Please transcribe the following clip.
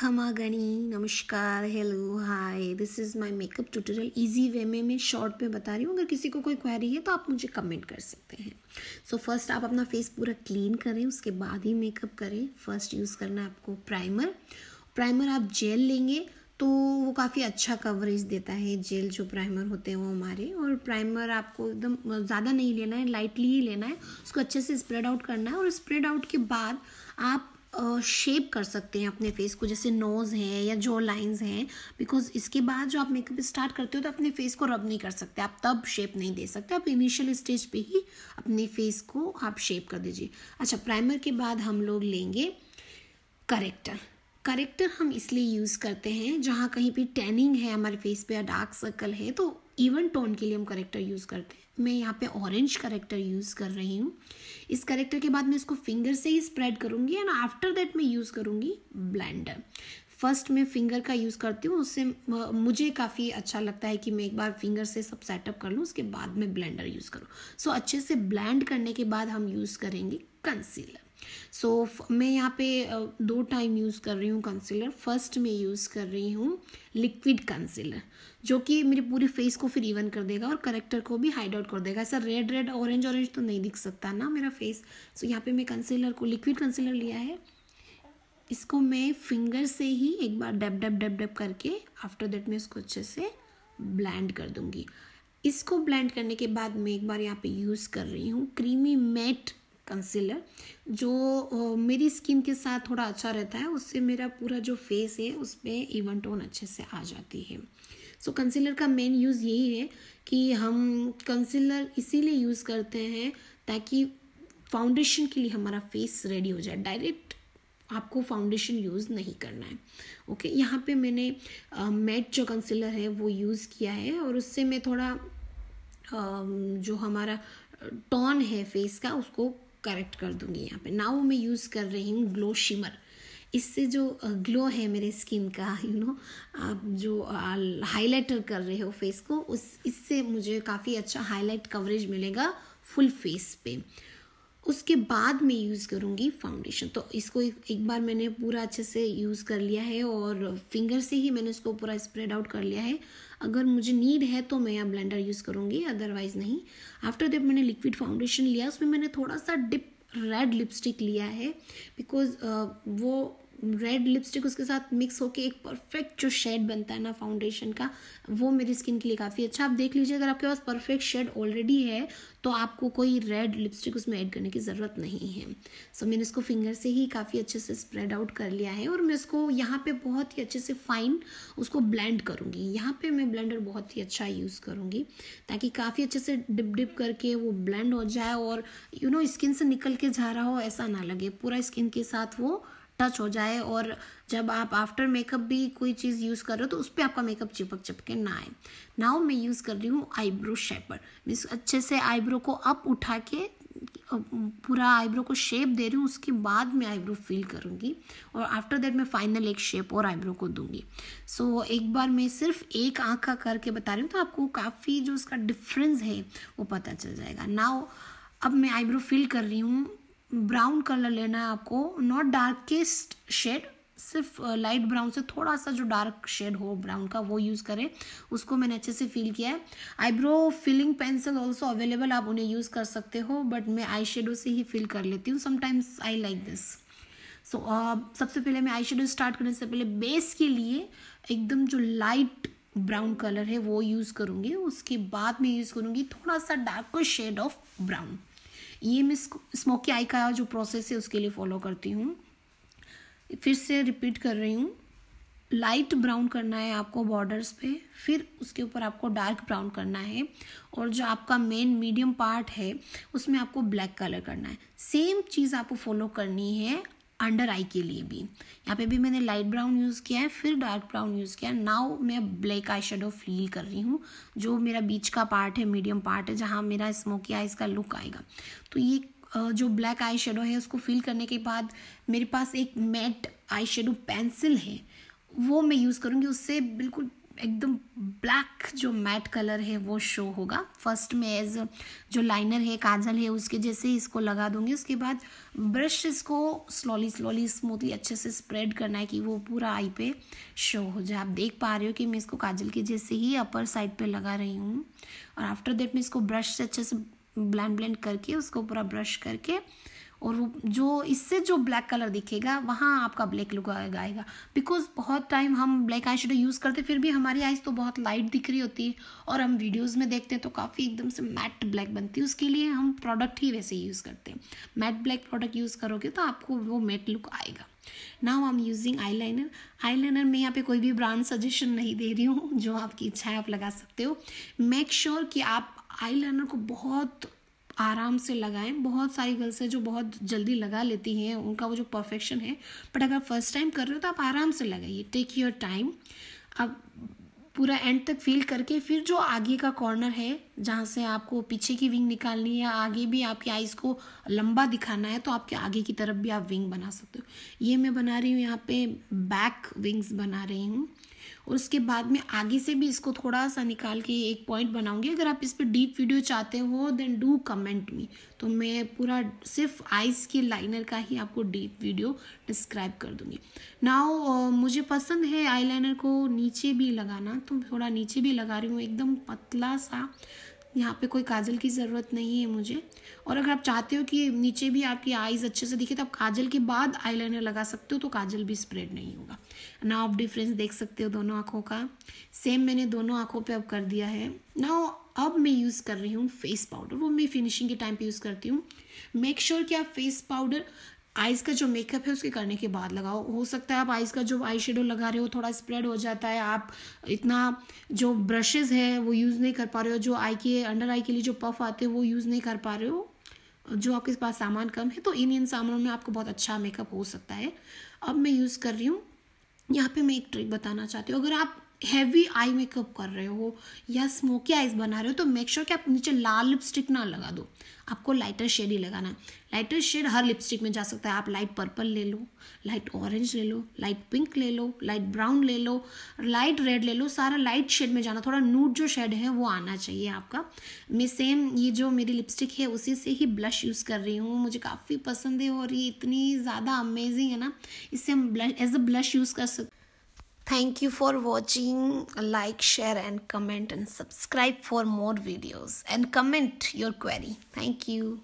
खमा गणी नमस्कार hello hi this is my makeup tutorial easy way में मैं शॉर्ट में बता रही हूँ अगर किसी को कोई क्वेरी है तो आप मुझे कमेंट कर सकते हैं सो so, फर्स्ट आप अपना फेस पूरा क्लीन करें उसके बाद ही मेकअप करें फर्स्ट यूज़ करना है आपको प्राइमर प्राइमर आप जेल लेंगे तो वो काफ़ी अच्छा कवरेज देता है जेल जो प्राइमर होते हैं वो हमारे और प्राइमर आपको एकदम ज़्यादा नहीं लेना है लाइटली ही लेना है उसको अच्छे से स्प्रेड आउट करना है और स्प्रेड आउट के बाद आप शेप कर सकते हैं अपने फेस को जैसे नोज़ है या जो लाइंस हैं बिकॉज इसके बाद जो आप मेकअप स्टार्ट करते हो तो अपने फेस को रब नहीं कर सकते आप तब शेप नहीं दे सकते आप इनिशियल स्टेज पे ही अपने फेस को आप शेप कर दीजिए अच्छा प्राइमर के बाद हम लोग लेंगे करेक्टर करेक्टर हम इसलिए यूज़ करते हैं जहाँ कहीं पर टैनिंग है हमारे फेस पर या डार्क सर्कल है तो इवन टोन के लिए हम करेक्टर यूज़ करते हैं मैं यहाँ पे ऑरेंज करेक्टर यूज़ कर रही हूँ इस करेक्टर के बाद मैं इसको फिंगर से ही स्प्रेड करूँगी एंड आफ्टर दैट मैं यूज़ करूँगी ब्लेंडर फर्स्ट मैं फिंगर का यूज़ करती हूँ उससे मुझे काफ़ी अच्छा लगता है कि मैं एक बार फिंगर से सब सेटअप कर लूँ उसके बाद मैं ब्लेंडर यूज़ करूँ सो so, अच्छे से ब्लेंड करने के बाद हम यूज़ करेंगे कंसीलर सो so, मैं यहाँ पे दो टाइम यूज़ कर रही हूँ कंसीलर फर्स्ट में यूज़ कर रही हूँ लिक्विड कंसीलर जो कि मेरे पूरे फेस को फिर इवन कर देगा और करेक्टर को भी हाइड आउट कर देगा ऐसा रेड रेड ऑरेंज ऑरेंज तो नहीं दिख सकता ना मेरा फेस सो so, यहाँ पे मैं कंसीलर को लिक्विड कंसीलर लिया है इसको मैं फिंगर से ही एक बार डब डब डब डब करके आफ्टर दैट मैं इसको अच्छे से ब्लैंड कर दूँगी इसको ब्लेंड करने के बाद मैं एक बार यहाँ पे यूज़ कर रही हूँ क्रीमी मैट कंसीलर जो मेरी स्किन के साथ थोड़ा अच्छा रहता है उससे मेरा पूरा जो फेस है उस पर इवन टोन अच्छे से आ जाती है सो so, कंसीलर का मेन यूज़ यही है कि हम कंसीलर इसीलिए यूज़ करते हैं ताकि फाउंडेशन के लिए हमारा फेस रेडी हो जाए डायरेक्ट आपको फाउंडेशन यूज़ नहीं करना है ओके okay, यहाँ पे मैंने मैट जो कंसीलर है वो यूज़ किया है और उससे मैं थोड़ा uh, जो हमारा टॉन है फेस का उसको करेक्ट कर दूंगी यहाँ पे नाउ मैं यूज़ कर रही हूँ ग्लो शिमर इससे जो ग्लो है मेरे स्किन का यू you नो know, आप जो हाईलाइटर कर रहे हो फेस को उस इससे मुझे काफ़ी अच्छा हाईलाइट कवरेज मिलेगा फुल फेस पे उसके बाद मैं यूज़ करूँगी फाउंडेशन तो इसको एक, बार मैंने पूरा अच्छे से यूज़ कर लिया है और फिंगर से ही मैंने इसको पूरा स्प्रेड आउट कर लिया है अगर मुझे नीड है तो मैं यहाँ ब्लेंडर यूज़ करूँगी अदरवाइज़ नहीं आफ्टर दैट मैंने लिक्विड फाउंडेशन लिया उसमें मैंने थोड़ा सा डिप रेड लिपस्टिक लिया है बिकॉज uh, वो रेड लिपस्टिक उसके साथ मिक्स होके एक परफेक्ट जो शेड बनता है ना फाउंडेशन का वो मेरी स्किन के लिए काफ़ी अच्छा आप देख लीजिए अगर आपके पास परफेक्ट शेड ऑलरेडी है तो आपको कोई रेड लिपस्टिक उसमें ऐड करने की ज़रूरत नहीं है सो so, मैंने इसको फिंगर से ही काफ़ी अच्छे से स्प्रेड आउट कर लिया है और मैं इसको यहाँ पे बहुत ही अच्छे से फाइन उसको ब्लेंड करूँगी यहाँ पे मैं ब्लेंडर बहुत ही अच्छा यूज़ करूँगी ताकि काफ़ी अच्छे से डिप डिप करके वो ब्लेंड हो जाए और you you know know, skin से निकल के जा रहा हो ऐसा ना लगे पूरा स्किन के साथ वो टच हो जाए और जब आप आफ्टर मेकअप भी कोई चीज़ यूज़ कर रहे हो तो उस पर आपका मेकअप चिपक चिपके ना आए नाउ मैं यूज़ कर रही हूँ आईब्रो शेपर मीन्स अच्छे से आईब्रो को अप उठा के पूरा आईब्रो को शेप दे रही हूँ उसके बाद मैं आईब्रो फिल करूँगी और आफ्टर दैट मैं फाइनल एक शेप और आईब्रो को दूँगी सो so, एक बार मैं सिर्फ एक आँख का करके बता रही हूँ तो आपको काफ़ी जो उसका डिफरेंस है वो पता चल जाएगा नाउ अब मैं आईब्रो फिल कर रही हूँ ब्राउन कलर लेना है आपको नॉट डार्केस्ट शेड सिर्फ लाइट ब्राउन से थोड़ा सा जो डार्क शेड हो ब्राउन का वो यूज़ करें उसको मैंने अच्छे से फील किया है eyebrow filling pencil also available आप उन्हें यूज़ कर सकते हो बट मैं आई शेडो से ही फिल कर लेती हूँ sometimes I like this so सबसे पहले मैं आई शेडो स्टार्ट करने से पहले बेस के लिए एकदम जो लाइट ब्राउन कलर है वो यूज़ करूँगी उसके बाद मैं यूज़ करूँगी थोड़ा सा डार्क शेड ऑफ ब्राउन ये मैं स्मोकी आई का जो प्रोसेस है उसके लिए फॉलो करती हूँ फिर से रिपीट कर रही हूँ लाइट ब्राउन करना है आपको बॉर्डर्स पे फिर उसके ऊपर आपको डार्क ब्राउन करना है और जो आपका मेन मीडियम पार्ट है उसमें आपको ब्लैक कलर करना है सेम चीज़ आपको फॉलो करनी है अंडर आई के लिए भी यहाँ पे भी मैंने लाइट ब्राउन यूज़ किया है फिर डार्क ब्राउन यूज़ किया है नाउ मैं ब्लैक आई शेडो फील कर रही हूँ जो मेरा बीच का पार्ट है मीडियम पार्ट है जहाँ मेरा स्मोकी आइज़ का लुक आएगा तो ये जो ब्लैक आई शेडो है उसको फिल करने के बाद मेरे पास एक मैट आई शेडो पेंसिल है वो मैं यूज़ करूँगी उससे बिल्कुल एकदम ब्लैक जो मैट कलर है वो शो होगा फर्स्ट में एज जो लाइनर है काजल है उसके जैसे ही इसको लगा दूंगी उसके बाद ब्रश इसको स्लोली स्लोली स्मूथली अच्छे से स्प्रेड करना है कि वो पूरा आई पे शो हो जाए आप देख पा रहे हो कि मैं इसको काजल के जैसे ही अपर साइड पे लगा रही हूँ और आफ्टर देट मैं इसको ब्रश से अच्छे से ब्लैंड ब्लैंड करके उसको पूरा ब्रश करके और जो इससे जो ब्लैक कलर दिखेगा वहाँ आपका ब्लैक लुक आएगा बिकॉज बहुत टाइम हम ब्लैक आई यूज़ करते फिर भी हमारी आइज़ तो बहुत लाइट दिख रही होती है और हम वीडियोज़ में देखते हैं तो काफ़ी एकदम से मैट ब्लैक बनती है उसके लिए हम प्रोडक्ट ही वैसे यूज़ करते हैं मैट ब्लैक प्रोडक्ट यूज़ करोगे तो आपको वो मैट लुक आएगा now I am using eyeliner eyeliner में यहाँ पे कोई भी ब्रांड सजेशन नहीं दे रही हूँ जो आपकी इच्छा है आप लगा सकते हो मेक श्योर sure कि आप आई लाइनर को बहुत आराम से लगाएं बहुत सारी गर्ल्स हैं जो बहुत जल्दी लगा लेती हैं उनका वो जो परफेक्शन है बट अगर फर्स्ट टाइम कर रहे हो तो आप आराम से लगाइए टेक योर टाइम अब पूरा एंड तक फील करके फिर जो आगे का कॉर्नर है जहाँ से आपको पीछे की विंग निकालनी है आगे भी आपकी आइज़ को लंबा दिखाना है तो आपके आगे की तरफ भी आप विंग बना सकते हो ये मैं बना रही हूँ यहाँ पे बैक विंग्स बना रही हूँ और उसके बाद में आगे से भी इसको थोड़ा सा निकाल के एक पॉइंट बनाऊंगी अगर आप इस पर डीप वीडियो चाहते हो देन डू कमेंट मी तो मैं पूरा सिर्फ आइज़ के लाइनर का ही आपको डीप वीडियो डिस्क्राइब कर दूंगी नाउ मुझे पसंद है आई को नीचे भी लगाना तो थोड़ा नीचे भी लगा रही हूँ एकदम पतला सा यहाँ पे कोई काजल की ज़रूरत नहीं है मुझे और अगर आप चाहते हो कि नीचे भी आपकी आईज़ अच्छे से दिखे तो आप काजल के बाद आईलाइनर लगा सकते हो तो काजल भी स्प्रेड नहीं होगा ना आप डिफरेंस देख सकते हो दोनों आँखों का सेम मैंने दोनों आँखों पे अब कर दिया है ना अब मैं यूज़ कर रही हूँ फेस पाउडर वो मैं फिनिशिंग के टाइम पे यूज़ करती हूँ मेक श्योर कि आप फेस पाउडर आइज़ का जो मेकअप है उसके करने के बाद लगाओ हो सकता है आप आइज़ का जो आई शेडो लगा रहे हो थोड़ा स्प्रेड हो जाता है आप इतना जो ब्रशेज़ है वो यूज़ नहीं कर पा रहे हो जो आई के अंडर आई के लिए जो पफ आते हैं वो यूज़ नहीं कर पा रहे हो जो आपके पास सामान कम है तो इन इन सामानों में आपको बहुत अच्छा मेकअप हो सकता है अब मैं यूज़ कर रही हूँ यहाँ पे मैं एक ट्रिक बताना चाहती हूँ अगर आप हैवी आई मेकअप कर रहे हो या स्मोकी आइज बना रहे हो तो मेक श्योर sure कि आप नीचे लाल लिपस्टिक ना लगा दो आपको लाइटर शेड ही लगाना है लाइटर शेड हर लिपस्टिक में जा सकता है आप लाइट पर्पल ले लो लाइट ऑरेंज ले लो लाइट पिंक ले लो लाइट ब्राउन ले लो लाइट रेड ले लो सारा लाइट शेड में जाना थोड़ा नूट जो शेड है वो आना चाहिए आपका मैं सेम ये जो मेरी लिपस्टिक है उसी से ही ब्लश यूज़ कर रही हूँ मुझे काफ़ी पसंद है और ये इतनी ज़्यादा अमेजिंग है ना इससे हम blush as a blush use कर सकते thank you for watching like share and comment and subscribe for more videos and comment your query thank you